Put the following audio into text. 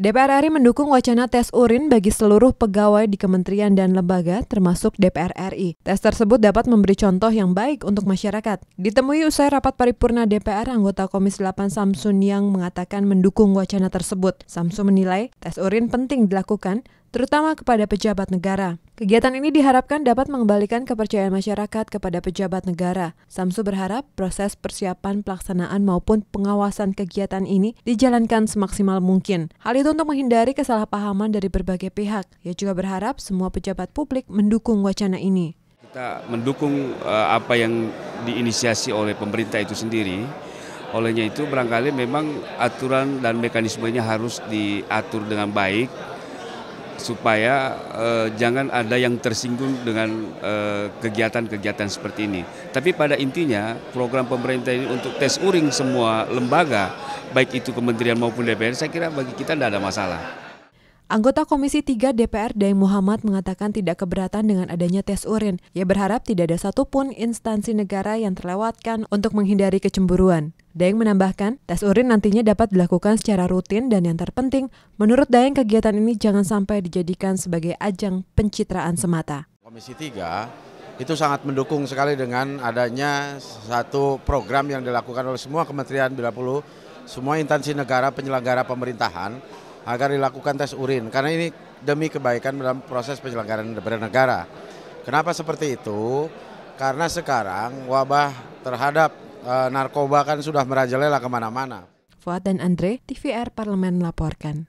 DPR RI mendukung wacana tes urin bagi seluruh pegawai di kementerian dan lembaga, termasuk DPR RI. Tes tersebut dapat memberi contoh yang baik untuk masyarakat. Ditemui usai rapat paripurna DPR, anggota Komisi 8 Samsun yang mengatakan mendukung wacana tersebut. Samsun menilai tes urin penting dilakukan terutama kepada pejabat negara. Kegiatan ini diharapkan dapat mengembalikan kepercayaan masyarakat kepada pejabat negara. Samsu berharap proses persiapan pelaksanaan maupun pengawasan kegiatan ini dijalankan semaksimal mungkin. Hal itu untuk menghindari kesalahpahaman dari berbagai pihak. Ia juga berharap semua pejabat publik mendukung wacana ini. Kita mendukung eh, apa yang diinisiasi oleh pemerintah itu sendiri. Olehnya itu barangkali memang aturan dan mekanismenya harus diatur dengan baik supaya uh, jangan ada yang tersinggung dengan eh, kegiatan-kegiatan uh, seperti ini. Tapi pada intinya program pemerintah ini untuk tes uring semua lembaga, baik itu kementerian maupun DPR, saya kira bagi kita tidak ada masalah. Anggota Komisi 3 DPR Day Muhammad mengatakan tidak keberatan dengan adanya tes urin. Ia berharap tidak ada satupun instansi negara yang terlewatkan untuk menghindari kecemburuan. Daeng menambahkan, tes urin nantinya dapat dilakukan secara rutin dan yang terpenting, menurut Daeng kegiatan ini jangan sampai dijadikan sebagai ajang pencitraan semata. Komisi 3 itu sangat mendukung sekali dengan adanya satu program yang dilakukan oleh semua kementerian bila perlu, semua instansi negara penyelenggara pemerintahan agar dilakukan tes urin karena ini demi kebaikan dalam proses penyelenggaraan negara. Kenapa seperti itu? Karena sekarang wabah terhadap uh, narkoba kan sudah merajalela kemana-mana. Fuad dan Andre, TVR Parlemen melaporkan.